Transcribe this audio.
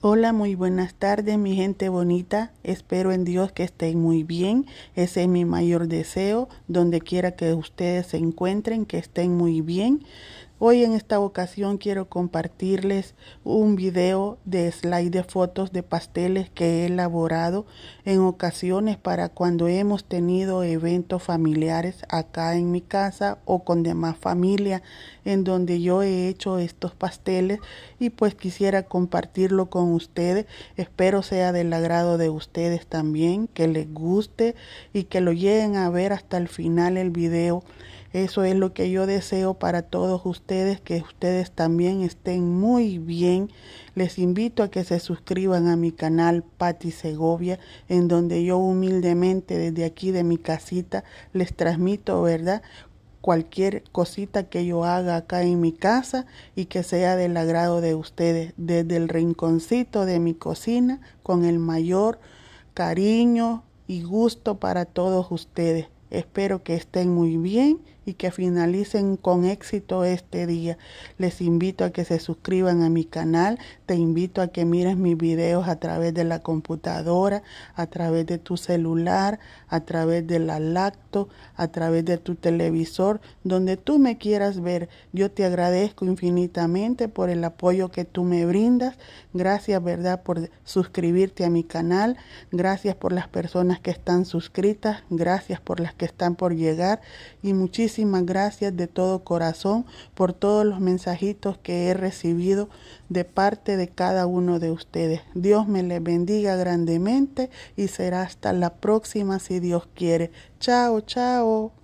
Hola, muy buenas tardes, mi gente bonita. Espero en Dios que estén muy bien. Ese es mi mayor deseo, donde quiera que ustedes se encuentren, que estén muy bien. Hoy en esta ocasión quiero compartirles un video de slide de fotos de pasteles que he elaborado en ocasiones para cuando hemos tenido eventos familiares acá en mi casa o con demás familia en donde yo he hecho estos pasteles y pues quisiera compartirlo con ustedes. Espero sea del agrado de ustedes también, que les guste y que lo lleguen a ver hasta el final el video. Eso es lo que yo deseo para todos ustedes, que ustedes también estén muy bien. Les invito a que se suscriban a mi canal Patti Segovia, en donde yo humildemente desde aquí de mi casita les transmito, ¿verdad? cualquier cosita que yo haga acá en mi casa y que sea del agrado de ustedes, desde el rinconcito de mi cocina, con el mayor cariño y gusto para todos ustedes. Espero que estén muy bien y que finalicen con éxito este día. Les invito a que se suscriban a mi canal, te invito a que mires mis videos a través de la computadora, a través de tu celular, a través de la lacto, a través de tu televisor, donde tú me quieras ver. Yo te agradezco infinitamente por el apoyo que tú me brindas. Gracias, ¿verdad?, por suscribirte a mi canal. Gracias por las personas que están suscritas. Gracias por las que están por llegar. Y muchísimas muchísimas gracias de todo corazón por todos los mensajitos que he recibido de parte de cada uno de ustedes. Dios me les bendiga grandemente y será hasta la próxima si Dios quiere. Chao, chao.